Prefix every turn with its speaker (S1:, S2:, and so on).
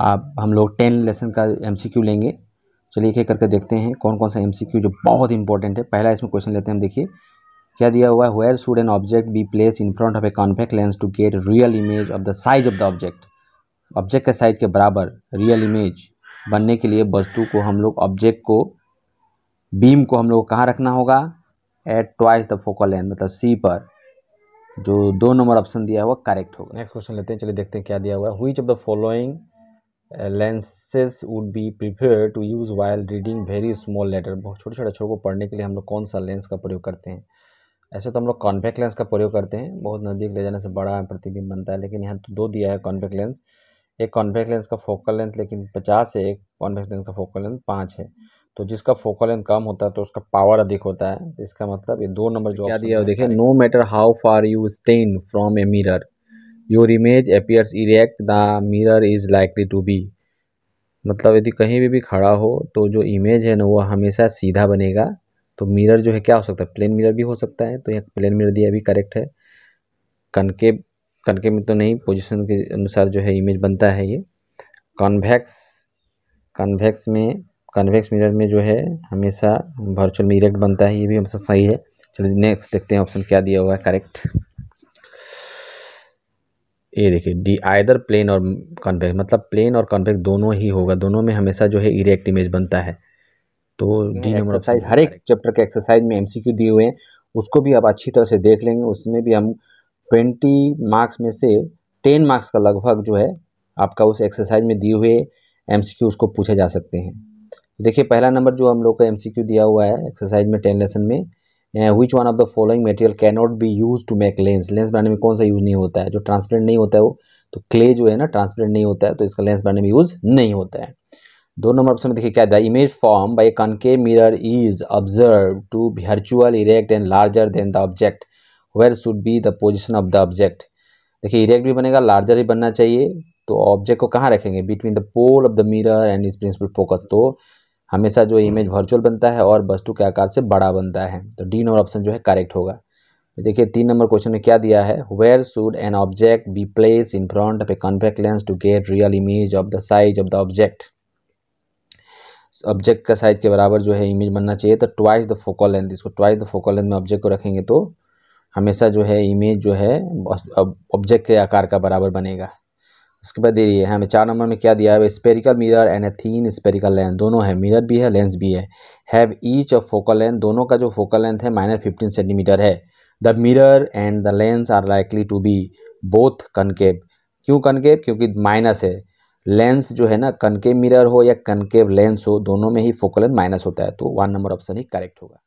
S1: आप हम लोग टेन लेसन का एम लेंगे चलिए एक एक करके देखते हैं कौन कौन सा एम जो बहुत इंपॉर्टेंट है पहला इसमें क्वेश्चन लेते हैं हम देखिए क्या दिया हुआ है where should an object be place in front of a convex lens to get real image of the size of the object object के साइज के बराबर रियल इमेज बनने के लिए वस्तु को हम लोग ऑब्जेक्ट को बीम को हम लोग कहाँ रखना होगा at twice the focal length मतलब सी पर जो दो नंबर ऑप्शन दिया हुआ करेक्ट होगा नेक्स्ट क्वेश्चन लेते हैं चलिए देखते हैं क्या दिया हुआ है हुई of the following lenses would be preferred to use while reading very small letter बहुत छोटे छोटे अक्षरों को पढ़ने के लिए हम लोग कौन सा लेंस का प्रयोग करते हैं ऐसे तो हम लोग कॉन्वेक्स लेंस का प्रयोग करते हैं बहुत नज़दीक ले जाने से बड़ा प्रतिबिंब बनता है लेकिन यहाँ तो दो दिया है कॉन्वेक्स लेंस एक कॉन्वेक्स लेंस का फोकल लेंथ लेकिन पचास है एक कॉन्वेक्स लेंस का फोकल लेंथ पाँच है तो जिसका फोकल लेंथ कम होता है तो उसका पावर अधिक होता है तो इसका मतलब ये दो नंबर जो क्या दिया देखिए no matter how far you stand from a mirror your image appears erect the mirror is likely to be मतलब यदि कहीं भी भी खड़ा हो तो जो इमेज है ना वो हमेशा सीधा बनेगा तो मिरर जो है क्या हो सकता है प्लेन मिरर भी हो सकता है तो यहाँ प्लेन मिरर दिया भी करेक्ट है कनके कनके में तो नहीं पोजीशन के अनुसार जो है इमेज बनता है ये कॉन्वेक्स कन्वेक्स में कन्वेक्स मिरर में जो है हमेशा वर्चुअल में इरेक्ट बनता है ये भी हमेशा सही है चलिए नेक्स्ट देखते हैं ऑप्शन क्या दिया हुआ है करेक्ट ये देखिए डी आयदर प्लेन और कॉन्वेक्स मतलब प्लेन और कॉन्वेक्स दोनों ही होगा दोनों में हमेशा जो है इरेक्ट इमेज बनता है तो डी नंबर एक्सरसाइज हर एक चैप्टर के एक्सरसाइज में एमसीक्यू दिए हुए हैं उसको भी आप अच्छी तरह से देख लेंगे उसमें भी हम ट्वेंटी मार्क्स में से टेन मार्क्स का लगभग जो है आपका उस एक्सरसाइज में दिए हुए एम उसको पूछे जा सकते हैं देखिए पहला नंबर जो हम लोग का एम दिया हुआ है एक्सरसाइज में टेन लेसन में which one of the following material can not be use to make lens lens बनाने में कौन सा यूज़ नहीं होता है जो ट्रांसपेरेंट नहीं होता है वो तो क्ले जो है ना ट्रांसपेरेंट नहीं होता है तो इसका लेंस बनाने में यूज़ नहीं होता है दो नंबर ऑप्शन में देखिए क्या था image form by concave mirror is observe to virtual erect and larger than the object where should be the position of the object देखिए इरेक्ट भी बनेगा लार्जर ही बनना चाहिए तो ऑब्जेक्ट को कहाँ रखेंगे between the pole of the mirror and is principal focus तो हमेशा जो इमेज वर्चुअल बनता है और वस्तु के आकार से बड़ा बनता है तो डी नंबर ऑप्शन जो है करेक्ट होगा देखिए तीन नंबर क्वेश्चन में क्या दिया है where should an object be place in front of a convex lens to get real image of the size of the object object का साइज के बराबर जो है इमेज बनना चाहिए तो ट्वाइस द फोकल लेंथ इसको ट्वाइस द फोकल लेंथ में ऑब्जेक्ट को रखेंगे तो हमेशा जो है इमेज जो है ऑब्जेक्ट के आकार का बराबर बनेगा उसके बाद दे रही है हमें चार नंबर में क्या दिया है spherical mirror and a thin spherical length दोनों है मिरर भी है लेंस भी है have each of focal length दोनों का जो फोकल लेंथ है माइनस फिफ्टीन सेंटीमीटर है the mirror and the lens are likely to be both concave क्यों कनकेव क्योंकि माइनस है लेंस जो है ना कनकेव मिरर हो या कनकेव लेंस हो दोनों में ही फोकल लेंथ माइनस होता है तो वन नंबर ऑप्शन ही करेक्ट होगा